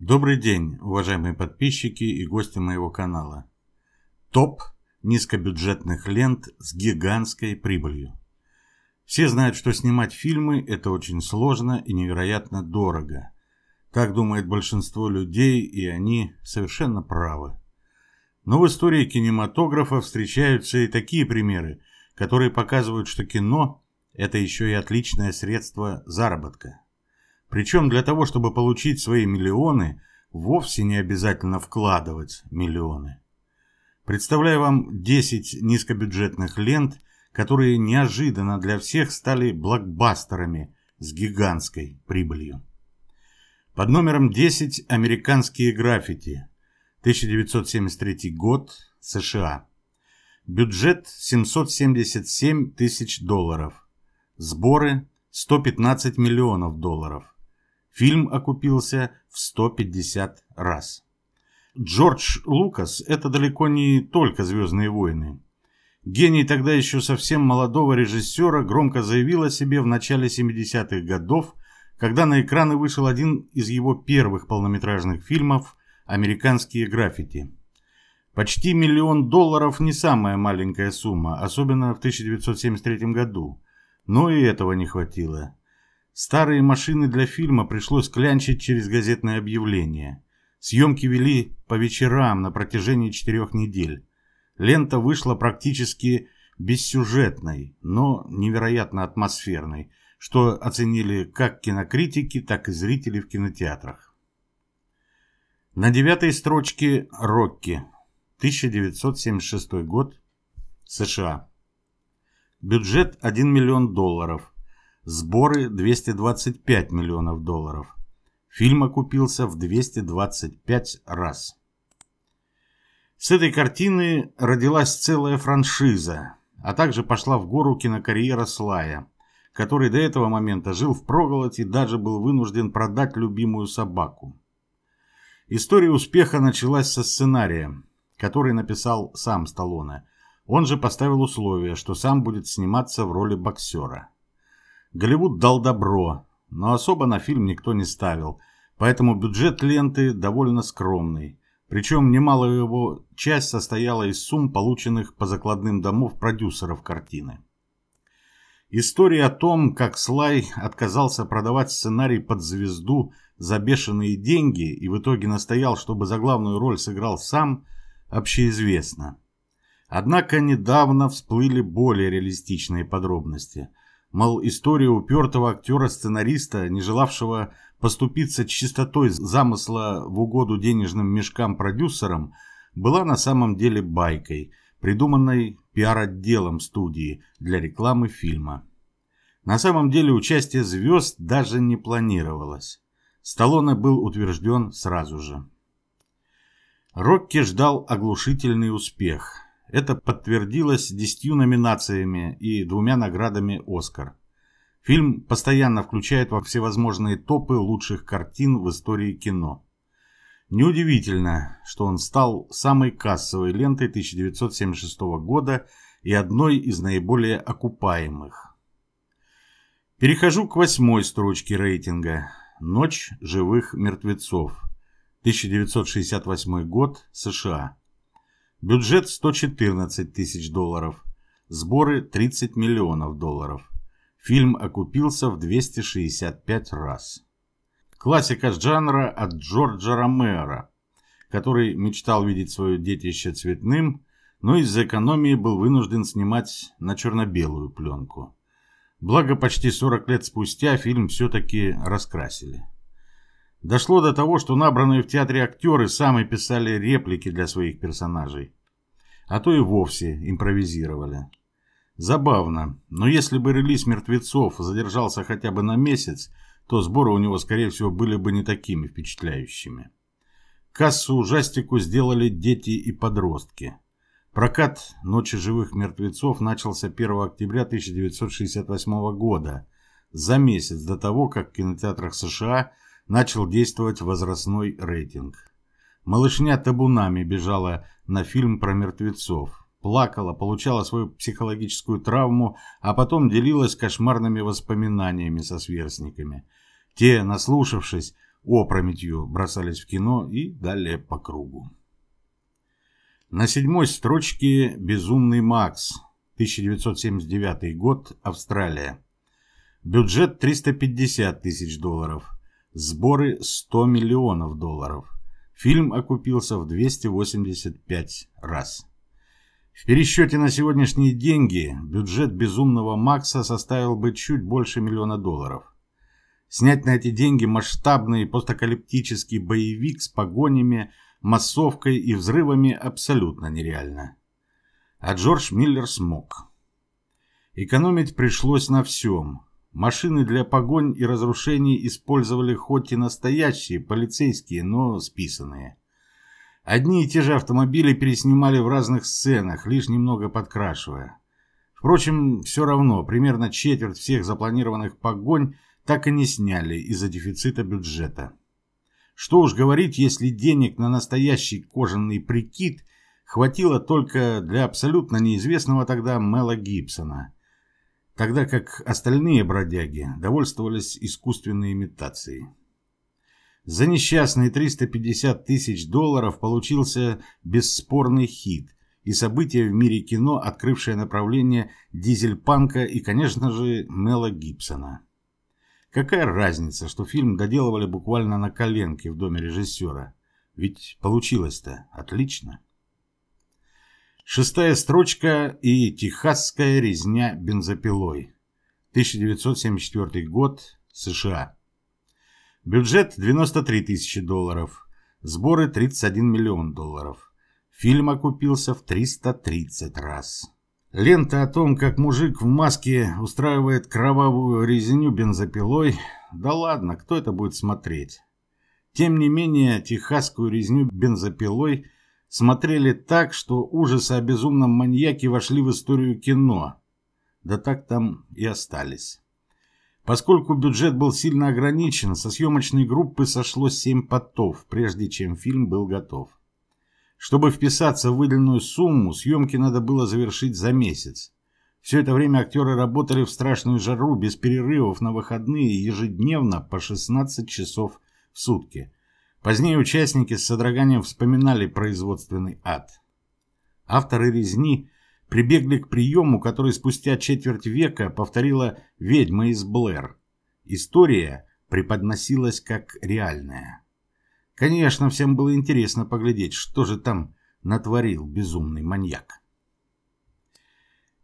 Добрый день, уважаемые подписчики и гости моего канала. Топ низкобюджетных лент с гигантской прибылью. Все знают, что снимать фильмы – это очень сложно и невероятно дорого. Так думает большинство людей, и они совершенно правы. Но в истории кинематографа встречаются и такие примеры, которые показывают, что кино – это еще и отличное средство заработка. Причем для того, чтобы получить свои миллионы, вовсе не обязательно вкладывать миллионы. Представляю вам 10 низкобюджетных лент, которые неожиданно для всех стали блокбастерами с гигантской прибылью. Под номером 10 «Американские граффити», 1973 год, США. Бюджет 777 тысяч долларов. Сборы 115 миллионов долларов. Фильм окупился в 150 раз. Джордж Лукас – это далеко не только «Звездные войны». Гений тогда еще совсем молодого режиссера громко заявил о себе в начале 70-х годов, когда на экраны вышел один из его первых полнометражных фильмов «Американские граффити». Почти миллион долларов не самая маленькая сумма, особенно в 1973 году. Но и этого не хватило. Старые машины для фильма пришлось клянчить через газетное объявление. Съемки вели по вечерам на протяжении четырех недель. Лента вышла практически бессюжетной, но невероятно атмосферной, что оценили как кинокритики, так и зрители в кинотеатрах. На девятой строчке «Рокки», 1976 год, США. Бюджет 1 миллион долларов – Сборы 225 миллионов долларов. Фильм окупился в 225 раз. С этой картины родилась целая франшиза, а также пошла в гору кинокарьера Слая, который до этого момента жил в проголоде и даже был вынужден продать любимую собаку. История успеха началась со сценария, который написал сам Сталлоне. Он же поставил условие, что сам будет сниматься в роли боксера. Голливуд дал добро, но особо на фильм никто не ставил, поэтому бюджет ленты довольно скромный. Причем немалая его часть состояла из сумм, полученных по закладным домов продюсеров картины. История о том, как Слай отказался продавать сценарий под звезду за бешеные деньги и в итоге настоял, чтобы за главную роль сыграл сам, общеизвестна. Однако недавно всплыли более реалистичные подробности – Мол, история упертого актера-сценариста, не желавшего поступиться чистотой замысла в угоду денежным мешкам-продюсерам, была на самом деле байкой, придуманной пиар-отделом студии для рекламы фильма. На самом деле участие звезд даже не планировалось. Сталлоне был утвержден сразу же. Рокки ждал оглушительный успех – это подтвердилось десятью номинациями и двумя наградами «Оскар». Фильм постоянно включает во всевозможные топы лучших картин в истории кино. Неудивительно, что он стал самой кассовой лентой 1976 года и одной из наиболее окупаемых. Перехожу к восьмой строчке рейтинга «Ночь живых мертвецов», 1968 год, США. Бюджет 114 тысяч долларов. Сборы 30 миллионов долларов. Фильм окупился в 265 раз. Классика жанра от Джорджа Ромеро, который мечтал видеть свое детище цветным, но из-за экономии был вынужден снимать на черно-белую пленку. Благо, почти 40 лет спустя фильм все-таки раскрасили. Дошло до того, что набранные в театре актеры сами писали реплики для своих персонажей а то и вовсе импровизировали. Забавно, но если бы релиз «Мертвецов» задержался хотя бы на месяц, то сборы у него, скорее всего, были бы не такими впечатляющими. Кассу ужастику сделали дети и подростки. Прокат «Ночи живых мертвецов» начался 1 октября 1968 года, за месяц до того, как в кинотеатрах США начал действовать возрастной рейтинг. Малышня табунами бежала на фильм про мертвецов. Плакала, получала свою психологическую травму, а потом делилась кошмарными воспоминаниями со сверстниками. Те, наслушавшись, опрометью бросались в кино и далее по кругу. На седьмой строчке «Безумный Макс», 1979 год, Австралия. Бюджет 350 тысяч долларов, сборы 100 миллионов долларов. Фильм окупился в 285 раз. В пересчете на сегодняшние деньги бюджет «Безумного Макса» составил бы чуть больше миллиона долларов. Снять на эти деньги масштабный постакалиптический боевик с погонями, массовкой и взрывами абсолютно нереально. А Джордж Миллер смог. Экономить пришлось на всем, Машины для погонь и разрушений использовали хоть и настоящие полицейские, но списанные. Одни и те же автомобили переснимали в разных сценах, лишь немного подкрашивая. Впрочем, все равно, примерно четверть всех запланированных погонь так и не сняли из-за дефицита бюджета. Что уж говорить, если денег на настоящий кожаный прикид хватило только для абсолютно неизвестного тогда Мела Гибсона – тогда как остальные бродяги довольствовались искусственной имитацией. За несчастные 350 тысяч долларов получился бесспорный хит и событие в мире кино, открывшее направление дизель-панка и, конечно же, Мела Гибсона. Какая разница, что фильм доделывали буквально на коленке в доме режиссера? Ведь получилось-то отлично. Шестая строчка и «Техасская резня бензопилой». 1974 год, США. Бюджет 93 тысячи долларов. Сборы 31 миллион долларов. Фильм окупился в 330 раз. Лента о том, как мужик в маске устраивает кровавую резню бензопилой. Да ладно, кто это будет смотреть? Тем не менее, техасскую резню бензопилой – смотрели так, что ужасы о безумном маньяке вошли в историю кино. Да так там и остались. Поскольку бюджет был сильно ограничен, со съемочной группы сошло семь потов, прежде чем фильм был готов. Чтобы вписаться в выделенную сумму, съемки надо было завершить за месяц. Все это время актеры работали в страшную жару без перерывов на выходные ежедневно по 16 часов в сутки, Позднее участники с содроганием вспоминали производственный ад. Авторы резни прибегли к приему, который спустя четверть века повторила «Ведьма из Блэр». История преподносилась как реальная. Конечно, всем было интересно поглядеть, что же там натворил безумный маньяк.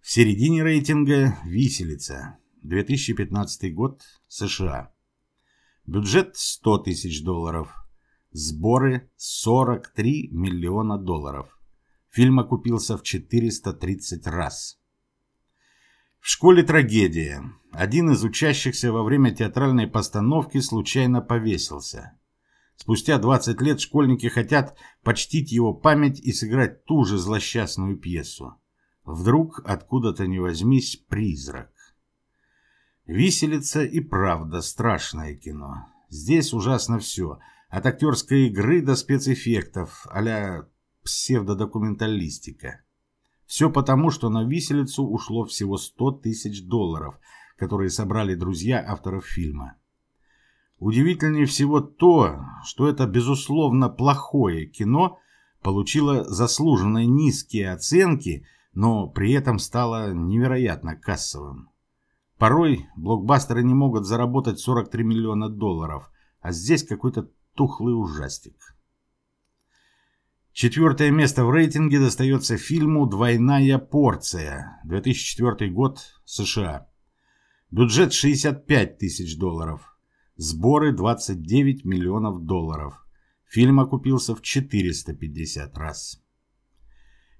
В середине рейтинга «Виселица». 2015 год, США. Бюджет 100 тысяч долларов – Сборы 43 миллиона долларов. Фильм окупился в 430 раз. В школе трагедия. Один из учащихся во время театральной постановки случайно повесился. Спустя 20 лет школьники хотят почтить его память и сыграть ту же злосчастную пьесу. Вдруг откуда-то не возьмись призрак. «Виселица» и правда страшное кино. Здесь ужасно все – от актерской игры до спецэффектов, а-ля псевдодокументалистика. Все потому, что на виселицу ушло всего 100 тысяч долларов, которые собрали друзья авторов фильма. Удивительнее всего то, что это, безусловно, плохое кино получило заслуженные низкие оценки, но при этом стало невероятно кассовым. Порой блокбастеры не могут заработать 43 миллиона долларов, а здесь какой-то тухлый ужастик. Четвертое место в рейтинге достается фильму «Двойная порция», 2004 год, США. Бюджет 65 тысяч долларов. Сборы 29 миллионов долларов. Фильм окупился в 450 раз.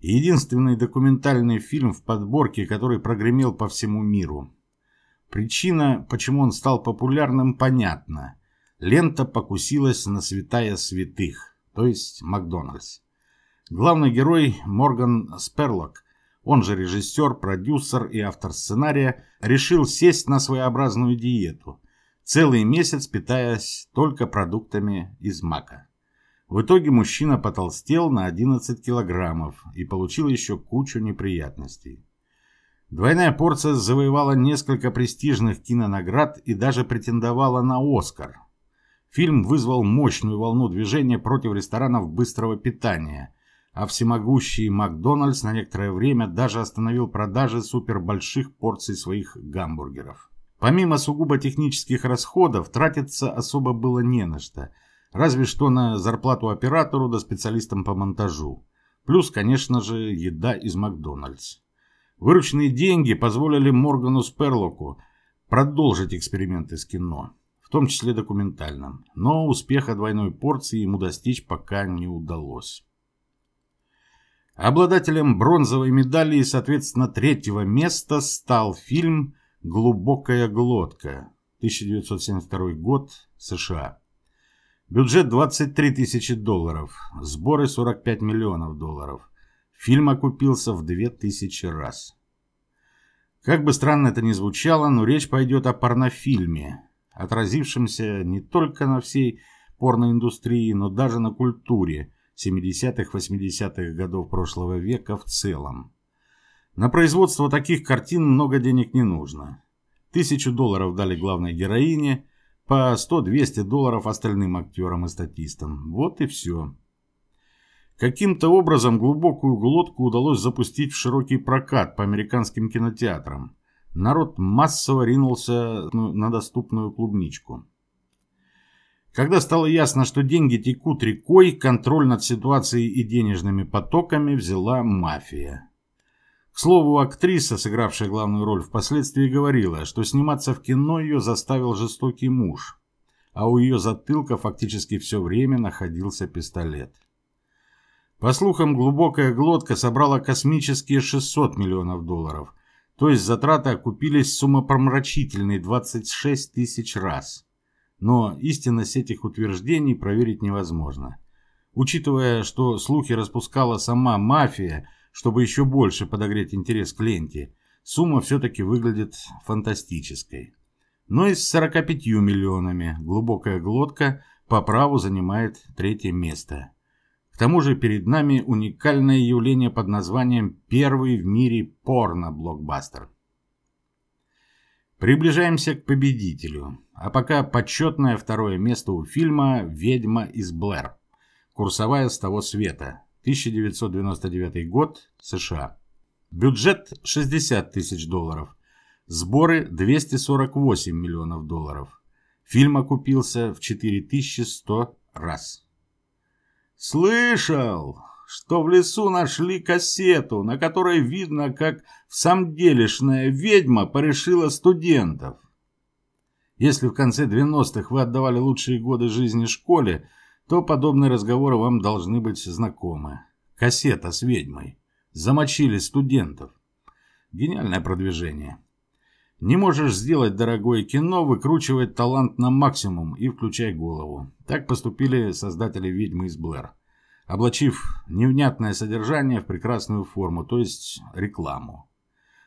Единственный документальный фильм в подборке, который прогремел по всему миру. Причина, почему он стал популярным, понятна – лента покусилась на святая святых, то есть Макдональдс. Главный герой Морган Сперлок, он же режиссер, продюсер и автор сценария, решил сесть на своеобразную диету, целый месяц питаясь только продуктами из мака. В итоге мужчина потолстел на 11 килограммов и получил еще кучу неприятностей. Двойная порция завоевала несколько престижных кинонаград и даже претендовала на «Оскар», Фильм вызвал мощную волну движения против ресторанов быстрого питания, а всемогущий Макдональдс на некоторое время даже остановил продажи супербольших порций своих гамбургеров. Помимо сугубо технических расходов, тратиться особо было не на что, разве что на зарплату оператору да специалистам по монтажу. Плюс, конечно же, еда из Макдональдс. Вырученные деньги позволили Моргану Сперлоку продолжить эксперименты с кино в том числе документальном, но успеха двойной порции ему достичь пока не удалось. Обладателем бронзовой медали и, соответственно, третьего места стал фильм «Глубокая глотка» 1972 год, США. Бюджет 23 тысячи долларов, сборы 45 миллионов долларов. Фильм окупился в 2000 раз. Как бы странно это ни звучало, но речь пойдет о порнофильме, отразившимся не только на всей порноиндустрии, но даже на культуре 70-80-х х годов прошлого века в целом. На производство таких картин много денег не нужно. Тысячу долларов дали главной героине, по 100-200 долларов остальным актерам и статистам. Вот и все. Каким-то образом глубокую глотку удалось запустить в широкий прокат по американским кинотеатрам народ массово ринулся ну, на доступную клубничку. Когда стало ясно, что деньги текут рекой, контроль над ситуацией и денежными потоками взяла мафия. К слову, актриса, сыгравшая главную роль, впоследствии говорила, что сниматься в кино ее заставил жестокий муж, а у ее затылка фактически все время находился пистолет. По слухам, глубокая глотка собрала космические 600 миллионов долларов – то есть затраты окупились сумопромрачительные 26 тысяч раз. Но истинность этих утверждений проверить невозможно. Учитывая, что слухи распускала сама мафия, чтобы еще больше подогреть интерес к ленте, сумма все-таки выглядит фантастической. Но и с 45 миллионами глубокая глотка по праву занимает третье место. К тому же перед нами уникальное явление под названием «Первый в мире порно-блокбастер». Приближаемся к победителю, а пока почетное второе место у фильма «Ведьма из Блэр», курсовая с того света, 1999 год, США. Бюджет 60 тысяч долларов, сборы 248 миллионов долларов. Фильм окупился в 4100 раз. «Слышал, что в лесу нашли кассету, на которой видно, как в самом ведьма порешила студентов. Если в конце 90-х вы отдавали лучшие годы жизни школе, то подобные разговоры вам должны быть знакомы. Кассета с ведьмой. Замочили студентов. Гениальное продвижение. Не можешь сделать дорогое кино, выкручивай талант на максимум и включай голову. Так поступили создатели «Ведьмы из Блэр», облачив невнятное содержание в прекрасную форму, то есть рекламу.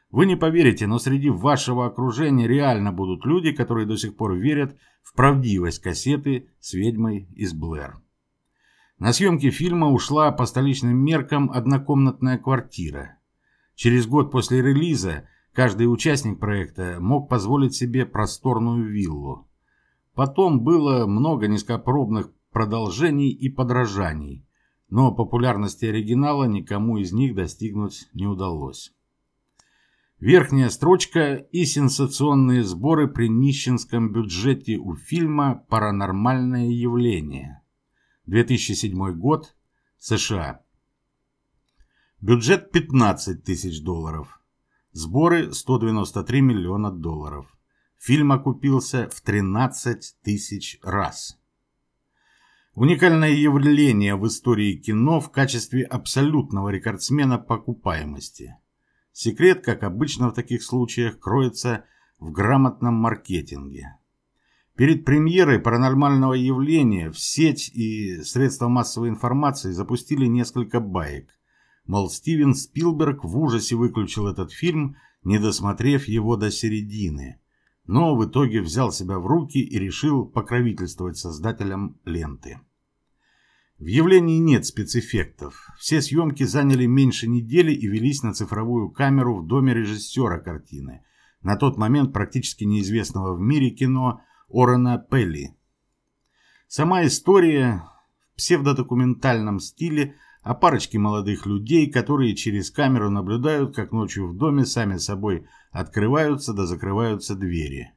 Вы не поверите, но среди вашего окружения реально будут люди, которые до сих пор верят в правдивость кассеты с «Ведьмой из Блэр». На съемки фильма ушла по столичным меркам однокомнатная квартира. Через год после релиза – Каждый участник проекта мог позволить себе просторную виллу. Потом было много низкопробных продолжений и подражаний, но популярности оригинала никому из них достигнуть не удалось. Верхняя строчка и сенсационные сборы при нищенском бюджете у фильма «Паранормальное явление». 2007 год, США. Бюджет 15 тысяч долларов. Сборы 193 миллиона долларов. Фильм окупился в 13 тысяч раз. Уникальное явление в истории кино в качестве абсолютного рекордсмена покупаемости. Секрет, как обычно в таких случаях, кроется в грамотном маркетинге. Перед премьерой паранормального явления в сеть и средства массовой информации запустили несколько баек, Мол, Стивен Спилберг в ужасе выключил этот фильм, не досмотрев его до середины. Но в итоге взял себя в руки и решил покровительствовать создателям ленты. В явлении нет спецэффектов. Все съемки заняли меньше недели и велись на цифровую камеру в доме режиссера картины, на тот момент практически неизвестного в мире кино Орена Пелли. Сама история в псевдодокументальном стиле – о а парочке молодых людей, которые через камеру наблюдают, как ночью в доме сами собой открываются да закрываются двери.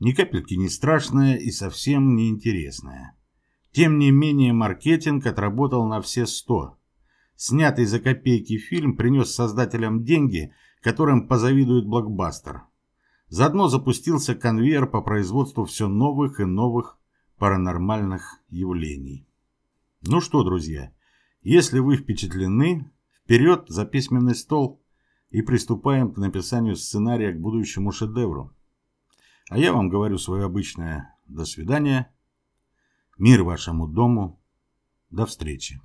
Ни капельки не страшное и совсем не интересное. Тем не менее, маркетинг отработал на все сто. Снятый за копейки фильм принес создателям деньги, которым позавидует блокбастер. Заодно запустился конвейер по производству все новых и новых паранормальных явлений. Ну что, друзья, если вы впечатлены, вперед за письменный стол и приступаем к написанию сценария к будущему шедевру. А я вам говорю свое обычное «до свидания», «мир вашему дому», «до встречи».